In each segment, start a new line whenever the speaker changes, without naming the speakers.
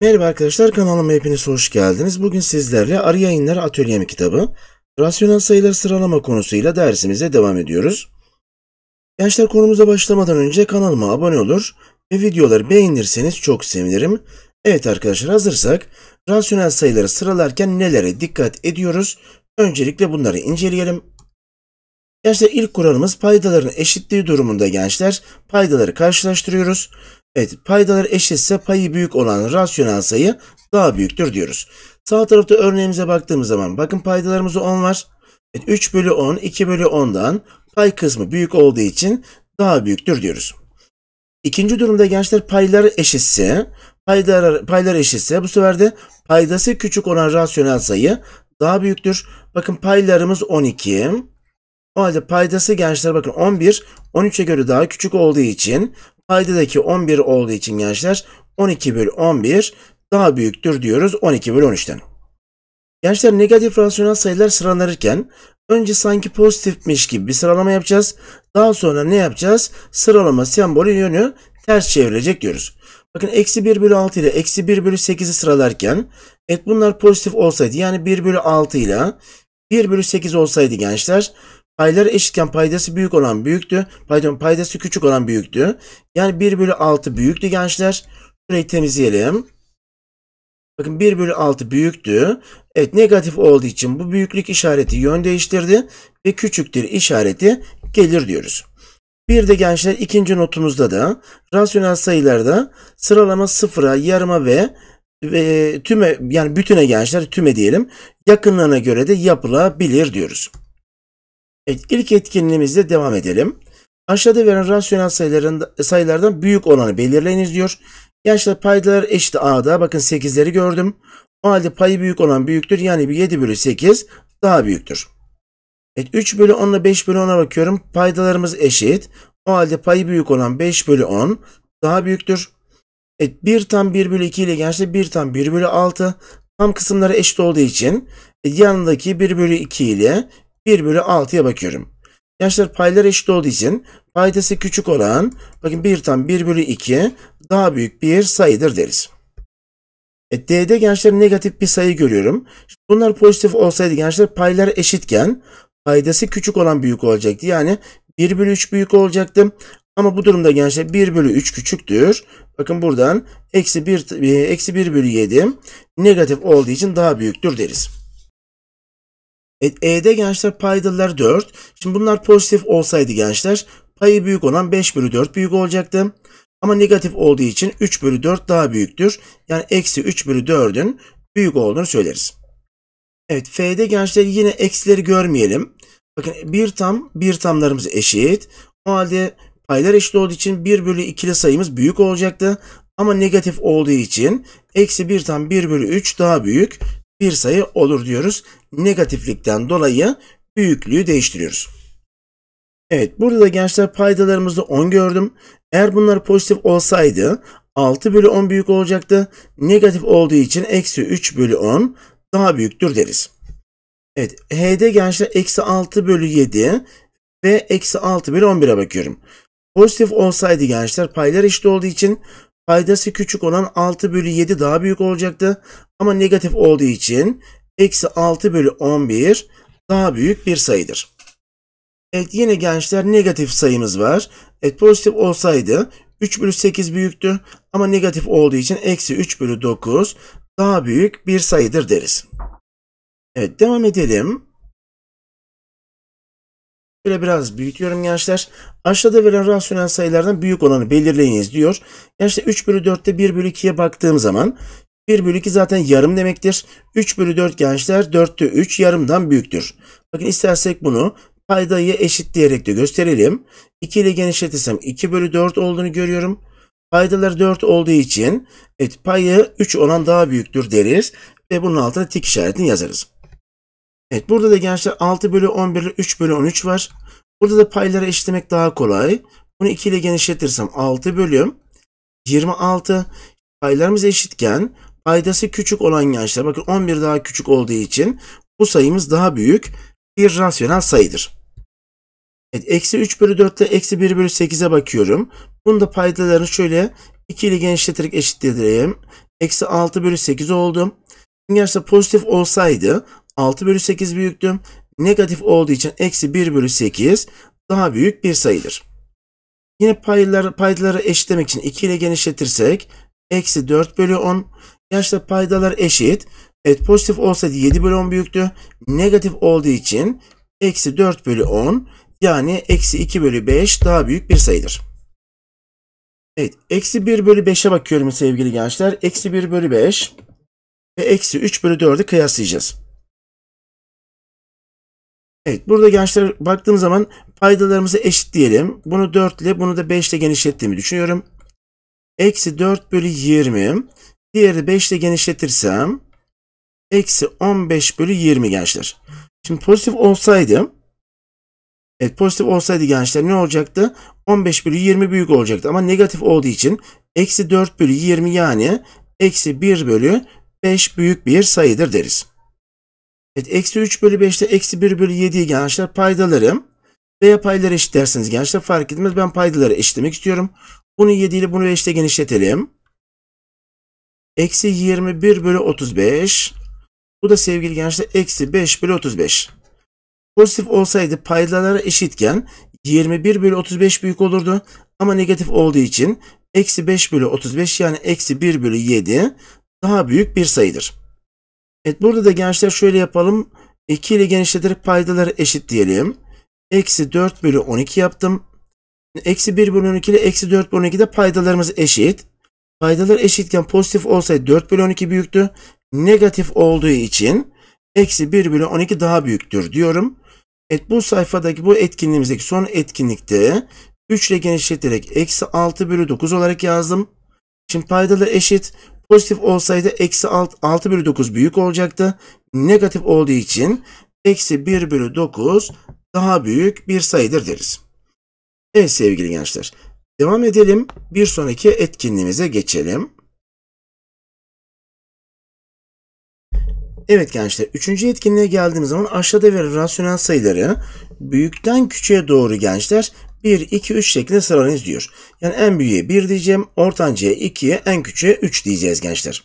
Merhaba arkadaşlar kanalıma hepiniz hoş geldiniz. Bugün sizlerle Arı Yayınlar Atölyem kitabı Rasyonel Sayılar Sıralama konusuyla dersimize devam ediyoruz. Gençler konumuza başlamadan önce kanalıma abone olur ve videoları beğenirseniz çok sevinirim. Evet arkadaşlar hazırsak rasyonel sayıları sıralarken nelere dikkat ediyoruz? Öncelikle bunları inceleyelim. Gençler ilk kuralımız paydaların eşitliği durumunda gençler paydaları karşılaştırıyoruz. Evet paydalar eşitse payı büyük olan rasyonel sayı daha büyüktür diyoruz. Sağ tarafta örneğimize baktığımız zaman bakın paydalarımız 10 var. Evet, 3 bölü 10 2 bölü 10'dan pay kısmı büyük olduğu için daha büyüktür diyoruz. İkinci durumda gençler paylar eşitse paylar, paylar eşitse bu sefer de paydası küçük olan rasyonel sayı daha büyüktür. Bakın paylarımız 12. O halde paydası gençler bakın 11 13'e göre daha küçük olduğu için paydadaki 11 olduğu için gençler 12 bölü 11 daha büyüktür diyoruz 12 bölü 13'ten. Gençler negatif rasyonel sayılar sıralanırken önce sanki pozitifmiş gibi bir sıralama yapacağız. Daha sonra ne yapacağız? Sıralama sembolü yönü ters çevrilecek diyoruz. Bakın eksi 1 bölü 6 ile eksi 1 bölü 8'i sıralarken et bunlar pozitif olsaydı yani 1 bölü 6 ile 1 bölü 8 olsaydı gençler Payları eşitken paydası büyük olan büyüktü. Pardon paydası küçük olan büyüktü. Yani 1 bölü 6 büyüktü gençler. Burayı temizleyelim. Bakın 1 bölü 6 büyüktü. Evet negatif olduğu için bu büyüklük işareti yön değiştirdi. Ve küçüktür işareti gelir diyoruz. Bir de gençler ikinci notumuzda da rasyonel sayılarda sıralama sıfıra, yarıma ve ve tüme yani bütüne gençler tüme diyelim yakınlığına göre de yapılabilir diyoruz. Evet, ilk etkinliğimizle devam edelim. Aşağıda veren rasyonel sayıların, sayılardan büyük olanı belirleyiniz diyor. Yaşla paydalar eşit A'da. Bakın 8'leri gördüm. O halde payı büyük olan büyüktür. Yani bir 7 bölü 8 daha büyüktür. Evet 3 bölü 10 ile 5 bölü 10'a bakıyorum. Paydalarımız eşit. O halde payı büyük olan 5 bölü 10 daha büyüktür. Evet 1 tam 1 bölü 2 ile gençte 1 tam 1 bölü 6 tam kısımları eşit olduğu için e, yanındaki 1 bölü 2 ile 1 bölü 6'ya bakıyorum. Gençler paylar eşit olduğu için paydası küçük olan bakın 1 tam 1 bölü 2 daha büyük bir sayıdır deriz. E, D'de gençler negatif bir sayı görüyorum. Bunlar pozitif olsaydı gençler paylar eşitken paydası küçük olan büyük olacaktı. Yani 1 bölü 3 büyük olacaktı. Ama bu durumda gençler 1 bölü 3 küçüktür. Bakın buradan eksi 1, e, eksi 1 bölü 7 negatif olduğu için daha büyüktür deriz. E, E'de gençler paydalar 4. Şimdi bunlar pozitif olsaydı gençler payı büyük olan 5 bölü 4 büyük olacaktı. Ama negatif olduğu için 3 bölü 4 daha büyüktür. Yani eksi 3 bölü 4'ün büyük olduğunu söyleriz. Evet F'de gençler yine eksileri görmeyelim. Bakın bir tam bir tamlarımız eşit. O halde paylar eşit olduğu için 1 bölü 2'li sayımız büyük olacaktı. Ama negatif olduğu için eksi 1 tam 1 bölü 3 daha büyük bir sayı olur diyoruz. Negatiflikten dolayı büyüklüğü değiştiriyoruz. Evet burada da gençler paydalarımızda 10 gördüm. Eğer bunlar pozitif olsaydı 6 bölü 10 büyük olacaktı. Negatif olduğu için eksi 3 bölü 10 daha büyüktür deriz. Evet H'de gençler eksi 6 bölü 7 ve eksi 6 bölü 11'e bakıyorum. Pozitif olsaydı gençler paylar eşit olduğu için Paydası küçük olan 6 bölü 7 daha büyük olacaktı. Ama negatif olduğu için eksi 6 bölü 11 daha büyük bir sayıdır. Evet yine gençler negatif sayımız var. Evet pozitif olsaydı 3 bölü 8 büyüktü ama negatif olduğu için eksi 3 bölü 9 daha büyük bir sayıdır deriz. Evet devam edelim. Şöyle biraz büyütüyorum gençler. Aşağıda verilen rasyonel sayılardan büyük olanı belirleyiniz diyor. Gençler 3 bölü 4'te 1 bölü 2'ye baktığım zaman 1 bölü 2 zaten yarım demektir. 3 bölü 4 gençler 4'te 3 yarımdan büyüktür. Bakın istersek bunu paydayı eşitleyerek de gösterelim. 2 ile genişletirsem 2 bölü 4 olduğunu görüyorum. Paydalar 4 olduğu için evet, payı 3 olan daha büyüktür deriz ve bunun altına tik işaretini yazarız. Evet burada da gençler 6 bölü 11 ile 3 bölü 13 var. Burada da payları eşitlemek daha kolay. Bunu 2 ile genişletirsem 6 bölüm 26 paylarımız eşitken paydası küçük olan gençler bakın 11 daha küçük olduğu için bu sayımız daha büyük bir rasyonel sayıdır. Evet, eksi 3 bölü 4 ile eksi 1 bölü 8'e bakıyorum. Bunu da paydalarını şöyle 2 ile genişleterek eşitledireyim. Eksi 6 bölü 8 oldu. Gerçi pozitif olsaydı 6 bölü 8 büyüktüm. Negatif olduğu için eksi 1 bölü 8 daha büyük bir sayıdır. Yine paydalar paydaları eşitlemek için 2 ile genişletirsek eksi 4 bölü 10. Gerçi paydalar eşit. Evet pozitif olsaydı 7 bölü 10 büyüktü. Negatif olduğu için eksi 4 bölü 10 yani eksi 2 bölü 5 daha büyük bir sayıdır. Evet eksi 1 bölü 5'e bakıyorum sevgili gençler. Eksi 1 bölü 5 ve eksi 3 bölü 4'ü kıyaslayacağız. Evet burada gençler baktığım zaman paydalarımızı eşit diyelim Bunu 4 ile bunu da 5 ile genişlettiğimi düşünüyorum. Eksi 4 bölü 20. Diğeri 5 ile genişletirsem eksi 15 bölü 20 gençler. Şimdi pozitif olsaydı Evet pozitif olsaydı gençler ne olacaktı? 15 bölü 20 büyük olacaktı ama negatif olduğu için eksi 4 bölü 20 yani eksi 1 bölü 5 büyük bir sayıdır deriz. Evet eksi 3 bölü 5'te eksi 1 bölü 7'yi gençler paydalarım. Veya payları eşit dersiniz gençler fark etmez. Ben paydaları eşitlemek istiyorum. Bunu 7 ile bunu 5 ile genişletelim. Eksi 21 bölü 35. Bu da sevgili gençler eksi 5 bölü 35. Pozitif olsaydı paydaları eşitken 21 bölü 35 büyük olurdu. Ama negatif olduğu için eksi 5 bölü 35 yani eksi 1 bölü 7 daha büyük bir sayıdır. Evet burada da gençler şöyle yapalım. 2 ile genişleterek paydaları eşit diyelim. Eksi 4 bölü 12 yaptım. Eksi 1 bölü 12 ile eksi 4 bölü 12 de paydalarımız eşit. Paydalar eşitken pozitif olsaydı 4 bölü 12 büyüktü. Negatif olduğu için eksi 1 bölü 12 daha büyüktür diyorum. Evet bu sayfadaki bu etkinliğimizdeki son etkinlikte 3 ile genişleterek eksi 6 bölü 9 olarak yazdım. Şimdi paydalar eşit. Pozitif olsaydı eksi 6, 6 bölü 9 büyük olacaktı. Negatif olduğu için eksi 1 bölü 9 daha büyük bir sayıdır deriz. Evet sevgili gençler. Devam edelim. Bir sonraki etkinliğimize geçelim. Evet gençler, üçüncü etkinliğe geldiğimiz zaman aşağıda verilen rasyonel sayıları büyükten küçüğe doğru gençler 1, 2, 3 şeklinde sıralarını izliyor. Yani en büyüğe 1 diyeceğim, ortancaya 2'ye, en küçüğe 3 diyeceğiz gençler.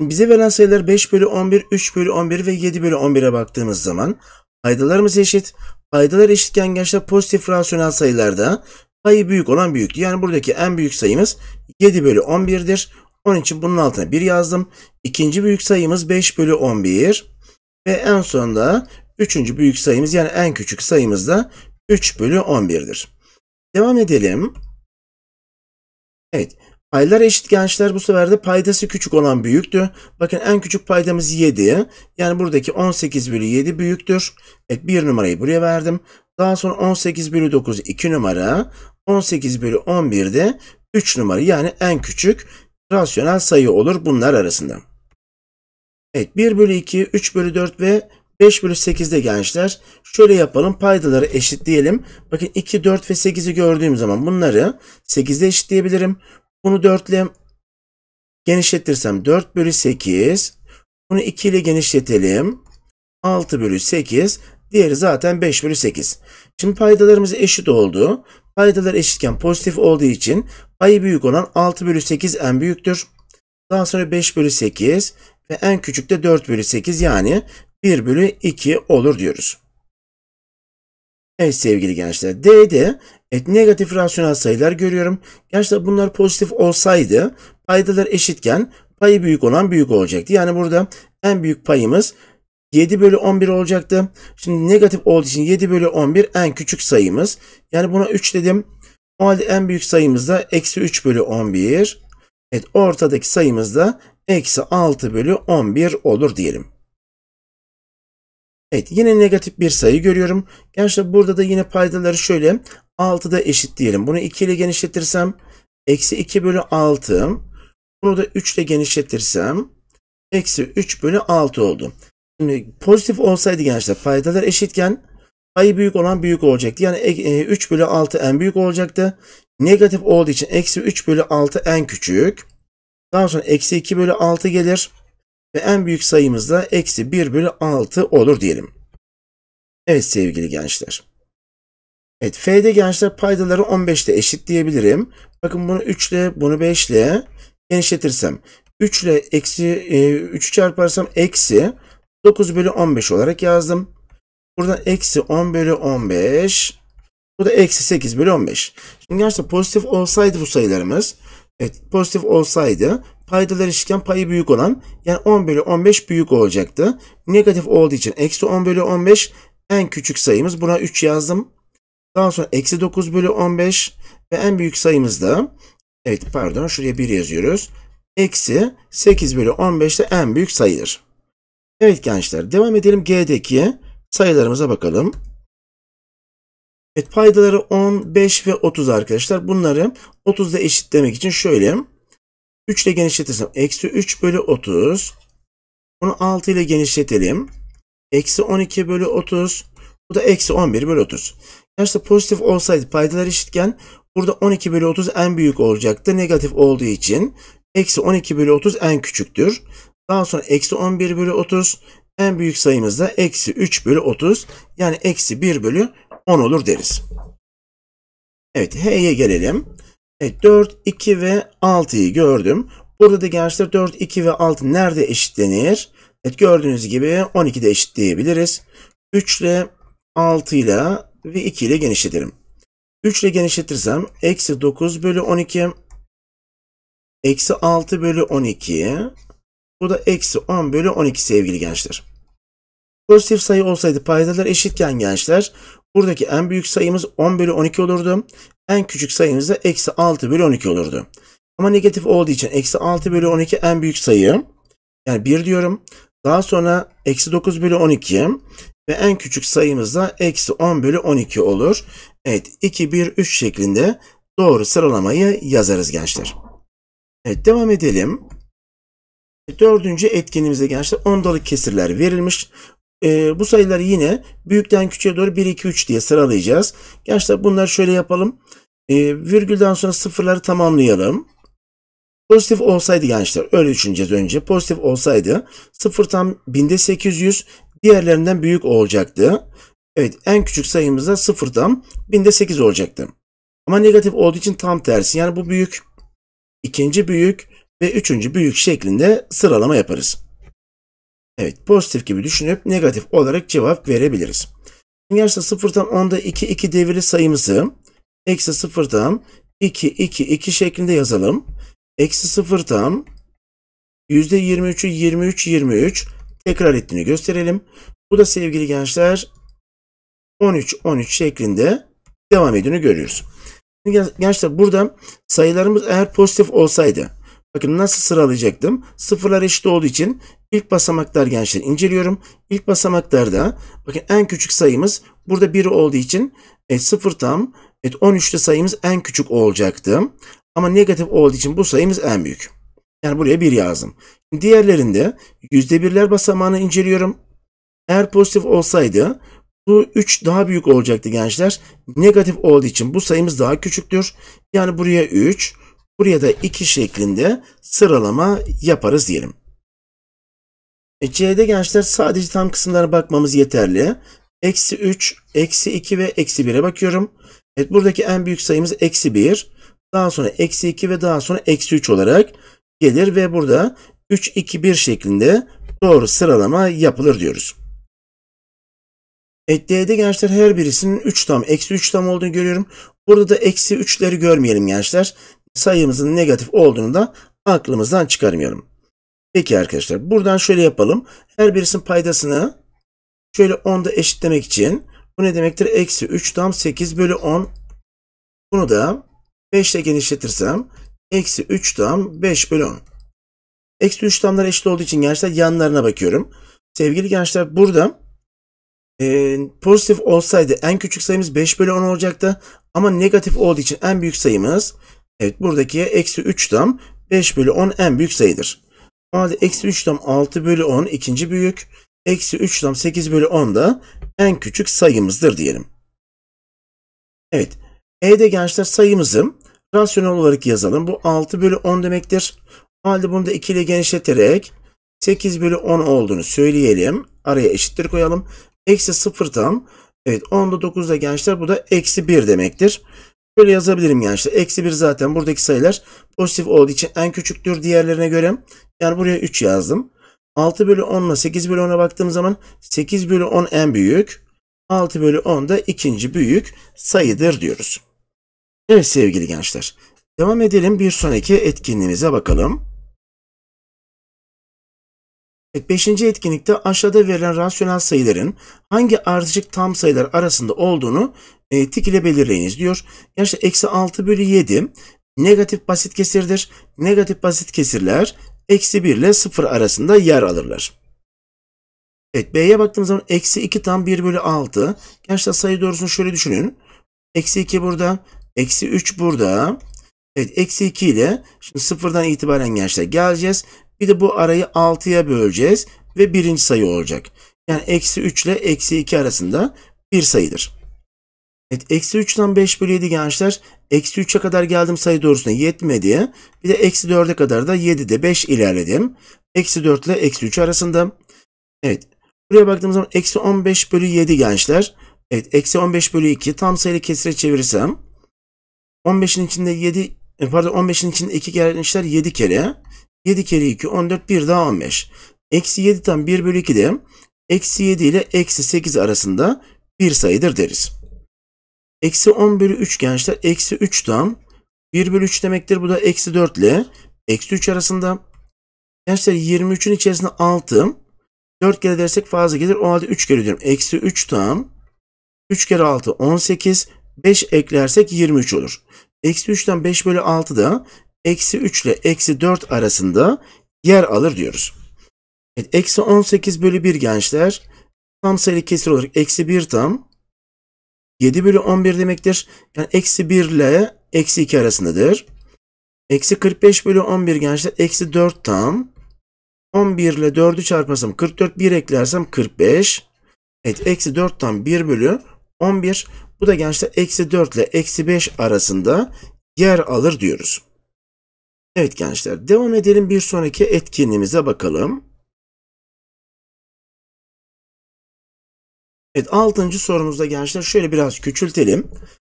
Bize verilen sayılar 5 bölü 11, 3 bölü 11 ve 7 bölü 11'e baktığımız zaman paydalarımız eşit. Paydalar eşitken gençler pozitif rasyonel sayılarda payı büyük olan büyüktü. Yani buradaki en büyük sayımız 7 bölü 11'dir. Onun için bunun altına 1 yazdım. İkinci büyük sayımız 5 bölü 11. Ve en sonunda üçüncü büyük sayımız yani en küçük sayımız da 3 bölü 11'dir. Devam edelim. Evet. Paylar eşit gençler bu sefer de paydası küçük olan büyüktü. Bakın en küçük paydamız 7. Yani buradaki 18 bölü 7 büyüktür. Evet 1 numarayı buraya verdim. Daha sonra 18 bölü 9 2 numara. 18 bölü 11 de 3 numara. Yani en küçük rasyonel sayı olur bunlar arasında. Evet 1 bölü 2, 3 bölü 4 ve 5 bölü 8'de gençler şöyle yapalım paydaları eşitleyelim. Bakın 2, 4 ve 8'i gördüğüm zaman bunları 8'de eşitleyebilirim. Bunu 4 ile genişletirsem 4 bölü 8. Bunu 2 ile genişletelim. 6 bölü 8. Diğeri zaten 5 bölü 8. Şimdi paydalarımız eşit oldu. Paydalar eşitken pozitif olduğu için payı büyük olan 6 bölü 8 en büyüktür. Daha sonra 5 bölü 8 ve en küçük de 4 bölü 8 yani 1 bölü 2 olur diyoruz. Evet sevgili gençler. D'de et negatif rasyonel sayılar görüyorum. Gençler bunlar pozitif olsaydı paydalar eşitken payı büyük olan büyük olacaktı. Yani burada en büyük payımız 7 bölü 11 olacaktı. Şimdi negatif olduğu için 7 bölü 11 en küçük sayımız. Yani buna 3 dedim. O halde en büyük sayımız da eksi 3 bölü 11. Evet ortadaki sayımız da eksi 6 bölü 11 olur diyelim. Evet yine negatif bir sayı görüyorum. Gençler burada da yine paydaları şöyle 6'da eşit diyelim. Bunu 2 ile genişletirsem eksi 2 bölü 6. Bunu da 3 ile genişletirsem eksi 3 bölü 6 oldu. Şimdi pozitif olsaydı gençler paydalar eşitken payı büyük olan büyük olacaktı. Yani 3 e, e, bölü 6 en büyük olacaktı. Negatif olduğu için eksi 3 bölü 6 en küçük. Daha sonra eksi 2 bölü 6 gelir. Ve en büyük sayımız da eksi 1 bölü 6 olur diyelim. Evet sevgili gençler. Evet F'de gençler paydaları 15'te eşit diyebilirim. Bakın bunu 3 ile bunu 5 ile genişletirsem 3 ile eksi 3 e, çarparsam eksi 9 bölü 15 olarak yazdım. Burada eksi 10 bölü 15. Bu da eksi 8 bölü 15. Şimdi gerçekten pozitif olsaydı bu sayılarımız. Evet pozitif olsaydı Paydalar eşitken payı büyük olan yani 10 bölü 15 büyük olacaktı. Negatif olduğu için eksi 10 bölü 15 en küçük sayımız. Buna 3 yazdım. Daha sonra eksi 9 bölü 15 ve en büyük sayımız da evet pardon şuraya 1 yazıyoruz. Eksi 8 bölü 15 de en büyük sayıdır. Evet gençler devam edelim G'deki sayılarımıza bakalım. Evet paydaları 10, 5 ve 30 arkadaşlar. Bunları 30'da eşitlemek için şöyle 3 ile genişletirsem eksi 3 bölü 30. Bunu 6 ile genişletelim. Eksi 12 bölü 30. Bu da eksi 11 bölü 30. Gerçi pozitif olsaydı paydalar eşitken burada 12 bölü 30 en büyük olacaktı. Negatif olduğu için eksi 12 bölü 30 en küçüktür. Daha sonra eksi 11 bölü 30 en büyük sayımız da eksi 3 bölü 30 yani eksi 1 bölü 10 olur deriz. Evet H'ye gelelim. Evet 4, 2 ve 6'yı gördüm. Burada da gençler 4, 2 ve 6 nerede eşitlenir? Evet gördüğünüz gibi 12'de eşitleyebiliriz. 3 ile 6 ile ve 2 ile genişletirim. 3 ile genişletirsem eksi 9 bölü 12 eksi 6 bölü 12 bu da eksi 10 bölü 12 sevgili gençler. Pozitif sayı olsaydı paydalar eşitken gençler buradaki en büyük sayımız 10 bölü 12 olurdu en küçük sayımızda eksi 6 bölü 12 olurdu. Ama negatif olduğu için eksi 6 bölü 12 en büyük sayı. Yani 1 diyorum. Daha sonra eksi 9 bölü 12 ve en küçük sayımızda eksi 10 bölü 12 olur. Evet 2, 1, 3 şeklinde doğru sıralamayı yazarız gençler. Evet devam edelim. Dördüncü etkinliğimizde gençler ondalık kesirler verilmiş. E, bu sayıları yine büyükten küçüğe doğru 1, 2, 3 diye sıralayacağız. Gençler bunları şöyle yapalım. E, virgülden sonra sıfırları tamamlayalım. Pozitif olsaydı gençler öyle düşüneceğiz önce. Pozitif olsaydı sıfır tam 1800 diğerlerinden büyük olacaktı. Evet en küçük sayımız da sıfır tam 1008 olacaktı. Ama negatif olduğu için tam tersi. Yani bu büyük, ikinci büyük ve üçüncü büyük şeklinde sıralama yaparız. Evet pozitif gibi düşünüp negatif olarak cevap verebiliriz. Yarısı sıfırdan 10'da 2 2 devirli sayımızı eksi sıfırdan 2 2 2 şeklinde yazalım. Eksi sıfırdan %23'ü 23 23 tekrar ettiğini gösterelim. Bu da sevgili gençler 13 13 şeklinde devam ediğini görüyoruz. Gençler burada sayılarımız eğer pozitif olsaydı Bakın nasıl sıralayacaktım? Sıfırlar eşit olduğu için İlk basamaklar gençler inceliyorum. İlk basamaklarda bakın en küçük sayımız burada 1 olduğu için e, 0 tam evet, 13'lü sayımız en küçük olacaktı. Ama negatif olduğu için bu sayımız en büyük. Yani buraya 1 yazdım. Diğerlerinde %1'ler basamağını inceliyorum. Eğer pozitif olsaydı bu 3 daha büyük olacaktı gençler. Negatif olduğu için bu sayımız daha küçüktür. Yani buraya 3, buraya da 2 şeklinde sıralama yaparız diyelim. E, C'de gençler sadece tam kısımlara bakmamız yeterli. Eksi 3, eksi 2 ve eksi 1'e bakıyorum. Evet buradaki en büyük sayımız eksi 1. Daha sonra eksi 2 ve daha sonra eksi 3 olarak gelir ve burada 3, 2, 1 şeklinde doğru sıralama yapılır diyoruz. Evet D'de gençler her birisinin 3 tam, eksi 3 tam olduğunu görüyorum. Burada da eksi 3'leri görmeyelim gençler. Sayımızın negatif olduğunu da aklımızdan çıkarmıyorum. Peki arkadaşlar buradan şöyle yapalım. Her birisinin paydasını şöyle 10'da eşitlemek için bu ne demektir? Eksi 3 tam 8 bölü 10. Bunu da 5 ile genişletirsem eksi 3 tam 5 bölü 10. Eksi 3 tamlar eşit olduğu için gençler yanlarına bakıyorum. Sevgili gençler burada e, pozitif olsaydı en küçük sayımız 5 bölü 10 olacaktı. Ama negatif olduğu için en büyük sayımız evet buradaki eksi 3 tam 5 bölü 10 en büyük sayıdır. A'da eksi 3 tam 6 bölü 10 ikinci büyük. Eksi 3 tam 8 bölü 10 da en küçük sayımızdır diyelim. Evet. E'de gençler sayımızı rasyonel olarak yazalım. Bu 6 bölü 10 demektir. O halde bunu da 2 ile genişleterek 8 bölü 10 olduğunu söyleyelim. Araya eşittir koyalım. Eksi 0 tam. Evet 10'da 9'da gençler bu da eksi 1 demektir. Böyle yazabilirim gençler. Eksi 1 zaten buradaki sayılar pozitif olduğu için en küçüktür diğerlerine göre. Yani buraya 3 yazdım. 6 bölü 10 ile 8 bölü 10'a baktığım zaman 8 bölü 10 en büyük. 6 bölü 10 da ikinci büyük sayıdır diyoruz. Evet sevgili gençler. Devam edelim bir sonraki etkinliğimize bakalım. Beşinci etkinlikte aşağıda verilen rasyonel sayıların hangi ardışık tam sayılar arasında olduğunu e, tik ile belirleyiniz diyor. Gerçi eksi 6 bölü 7 negatif basit kesirdir. Negatif basit kesirler eksi 1 ile 0 arasında yer alırlar. Evet B'ye baktığımız zaman eksi 2 tam 1 bölü 6. Gençler sayı doğrusunu şöyle düşünün. Eksi 2 burada. Eksi 3 burada. Evet eksi 2 ile şimdi sıfırdan itibaren gençler geleceğiz. Bir de bu arayı 6'ya böleceğiz ve birinci sayı olacak. Yani eksi 3 ile eksi 2 arasında bir sayıdır. Evet eksi 3'ten 5 bölü 7 gençler. Eksi 3'e kadar geldim sayı doğrusuna yetmedi. Bir de eksi 4'e kadar da 7'de 5 ilerledim. Eksi 4 ile eksi 3 arasında. Evet. Buraya baktığımız zaman eksi 15 bölü 7 gençler. Evet eksi 15 bölü 2 tam sayılı kesire çevirirsem. 15'in içinde 7 e, pardon 15'in içinde 2 gençler 7 kere. 7 kere 2 14 1 daha 15. Eksi tam 1 bölü 2 de eksi 7 ile eksi 8 arasında bir sayıdır deriz. Eksi 10 bölü 3 gençler. Eksi 3 tam. 1 bölü 3 demektir. Bu da eksi 4 ile. Eksi 3 arasında. Gençler 23'ün içerisinde 6. 4 kere dersek fazla gelir. O halde 3 kere diyorum. Eksi 3 tam. 3 kere 6 18. 5 eklersek 23 olur. Eksi 3'ten 5 bölü 6 da eksi 3 ile eksi 4 arasında yer alır diyoruz. Evet, eksi 18 bölü 1 gençler tam sayılı kesir olarak eksi 1 tam 7 bölü 11 demektir. Yani eksi 1 ile eksi 2 arasındadır. Eksi 45 bölü 11 gençler eksi 4 tam. 11 ile 4'ü çarparsam 44 1 eklersem 45. Evet eksi 4 tam 1 bölü 11. Bu da gençler eksi 4 ile eksi 5 arasında yer alır diyoruz. Evet gençler devam edelim bir sonraki etkinliğimize bakalım. Evet altıncı sorumuzda gençler şöyle biraz küçültelim.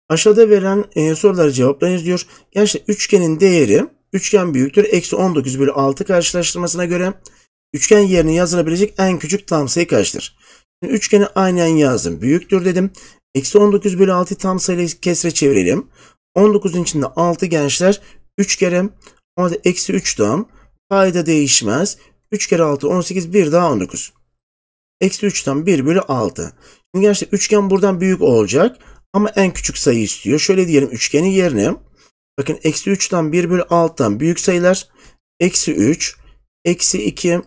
Aşağıda verilen e, soruları cevaplayınız diyor. Gençler üçgenin değeri üçgen büyüktür. Eksi 19 bölü 6 karşılaştırmasına göre üçgen yerine yazılabilecek en küçük tam sayı kaçtır? Şimdi üçgeni aynen yazdım. Büyüktür dedim. Eksi 19 bölü 6 tam sayı kesre çevirelim. 19'un içinde 6 gençler 3 kere orada eksi 3 tam. Payda değişmez. 3 kere 6 18 bir daha 19. Eksi 3'ten 1 bölü 6. Şimdi gerçekten üçgen buradan büyük olacak. Ama en küçük sayı istiyor. Şöyle diyelim üçgenin yerine. Bakın eksi 3'ten 1 bölü 6'dan büyük sayılar. Eksi 3, eksi 2,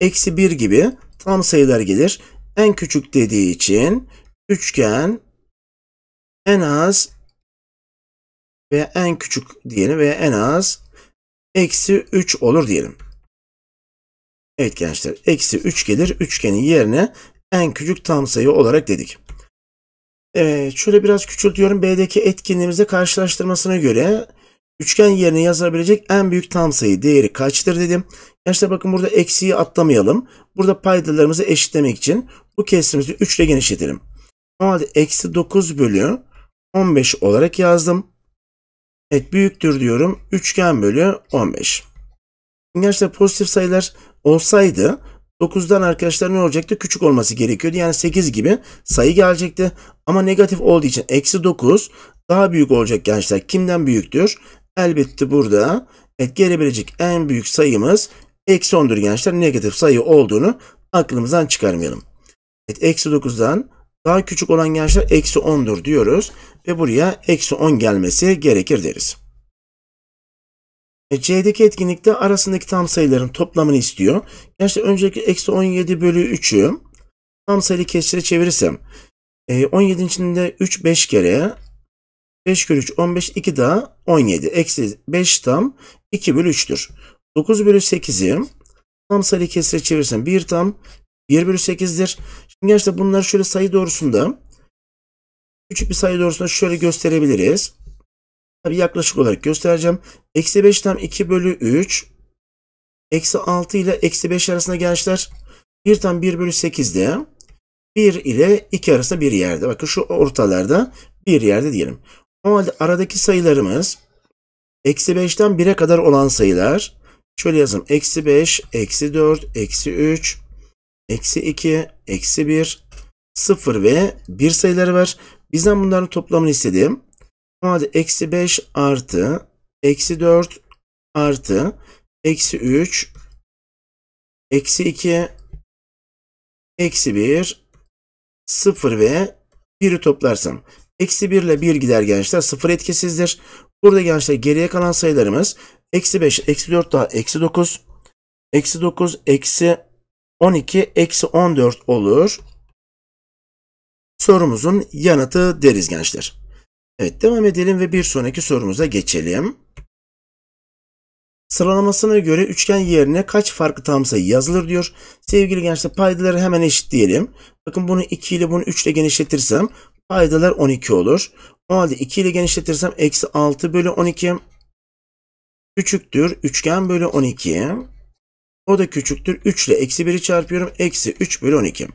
eksi 1 gibi tam sayılar gelir. En küçük dediği için üçgen en az veya en küçük diyelim veya en az eksi 3 olur diyelim. Evet gençler eksi 3 gelir. Üçgenin yerine en küçük tam sayı olarak dedik. Evet şöyle biraz küçültüyorum. B'deki etkinliğimizle karşılaştırmasına göre üçgen yerine yazabilecek en büyük tam sayı değeri kaçtır dedim. Gençler bakın burada eksiyi atlamayalım. Burada paydalarımızı eşitlemek için bu kesrimizi 3 ile genişletelim. O halde eksi 9 bölü 15 olarak yazdım. Evet büyüktür diyorum. Üçgen bölü 15 gerçekten pozitif sayılar olsaydı 9'dan arkadaşlar ne olacaktı? Küçük olması gerekiyordu. Yani 8 gibi sayı gelecekti. Ama negatif olduğu için eksi 9 daha büyük olacak gençler. Kimden büyüktür? Elbette burada evet, gelebilecek en büyük sayımız eksi 10'dur gençler. Negatif sayı olduğunu aklımızdan çıkarmayalım. Evet, eksi 9'dan daha küçük olan gençler eksi 10'dur diyoruz. Ve buraya eksi 10 gelmesi gerekir deriz. E, C'deki etkinlikte arasındaki tam sayıların toplamını istiyor. Gerçi önceki eksi 17 bölü 3'ü tam sayılı kesire çevirirsem 17'nin e, içinde 3 5 kere 5 bölü 3 15 2 daha 17. Eksi 5 tam 2 bölü 3'tür. 9 bölü 8'i tam sayılı kesire çevirirsem 1 tam 1 bölü 8'dir. Şimdi gerçekten bunları şöyle sayı doğrusunda küçük bir sayı doğrusunda şöyle gösterebiliriz yaklaşık olarak göstereceğim. Eksi 5 tam 2 bölü 3. Eksi 6 ile eksi 5 arasında gençler 1 tam 1 bölü 8'de 1 ile 2 arasında bir yerde. Bakın şu ortalarda bir yerde diyelim. O halde aradaki sayılarımız eksi 5'ten 1'e kadar olan sayılar. Şöyle yazalım. Eksi 5, eksi 4, eksi 3, eksi 2, eksi 1, 0 ve 1 sayıları var. Bizden bunların toplamını istedim. Hadi eksi 5 artı eksi 4 artı eksi 3 eksi 2 eksi 1 0 ve 1'i toplarsam eksi 1 ile 1 gider gençler 0 etkisizdir. Burada gençler geriye kalan sayılarımız eksi 5 eksi 4 daha eksi 9 eksi 9 eksi 12 eksi 14 olur. Sorumuzun yanıtı deriz gençler. Evet devam edelim ve bir sonraki sorumuza geçelim. Sıralamasına göre üçgen yerine kaç farklı tam sayı yazılır diyor. Sevgili gençler paydaları hemen eşit diyelim. Bakın bunu 2 ile bunu 3 ile genişletirsem paydalar 12 olur. O halde 2 ile genişletirsem eksi 6 bölü 12 küçüktür. Üçgen bölü 12. O da küçüktür. 3 ile eksi 1'i çarpıyorum. Eksi 3 bölü 12.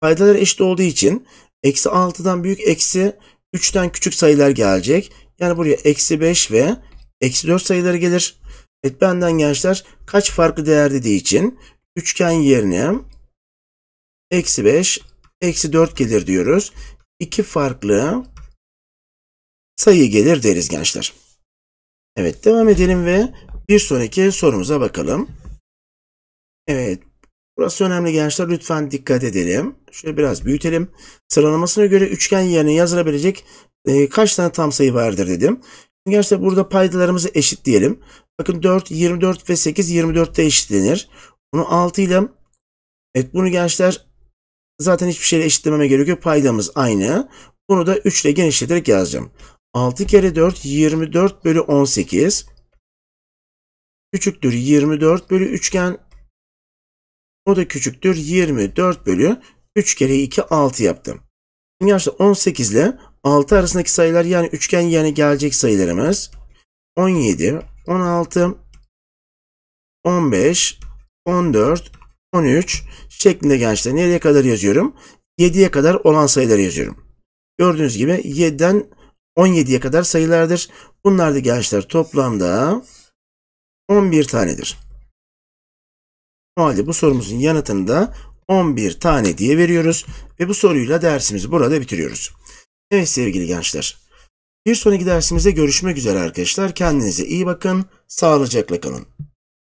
Paydalar eşit olduğu için eksi 6'dan büyük eksi 3'ten küçük sayılar gelecek. Yani buraya eksi 5 ve eksi 4 sayıları gelir. Evet benden gençler kaç farklı değer dediği için üçgen yerine eksi 5, eksi 4 gelir diyoruz. İki farklı sayı gelir deriz gençler. Evet devam edelim ve bir sonraki sorumuza bakalım. Evet Burası önemli gençler lütfen dikkat edelim. Şöyle biraz büyütelim. Sıralamasına göre üçgen yerine yazılabilecek e, kaç tane tam sayı vardır dedim. gençler burada paydalarımızı eşitleyelim. Bakın 4, 24 ve 8, 24 de eşitlenir. Bunu 6 ile evet bunu gençler zaten hiçbir şeyle eşitlememe gerek yok. Paydamız aynı. Bunu da 3 ile genişleterek yazacağım. 6 kere 4 24 bölü 18 küçüktür 24 bölü üçgen o da küçüktür 24 bölü 3 kere 2 6 yaptım. Şimdi 18 ile 6 arasındaki sayılar yani üçgen yani gelecek sayılarımız 17, 16, 15, 14, 13 şeklinde gençler. Nereye kadar yazıyorum? 7'ye kadar olan sayıları yazıyorum. Gördüğünüz gibi 7'den 17'ye kadar sayılardır. Bunlar da gençler toplamda 11 tanedir. O halde bu sorumuzun yanıtını da 11 tane diye veriyoruz ve bu soruyla dersimizi burada bitiriyoruz. Evet sevgili gençler. Bir sonraki dersimizde görüşmek üzere arkadaşlar. Kendinize iyi bakın. Sağlıcakla kalın.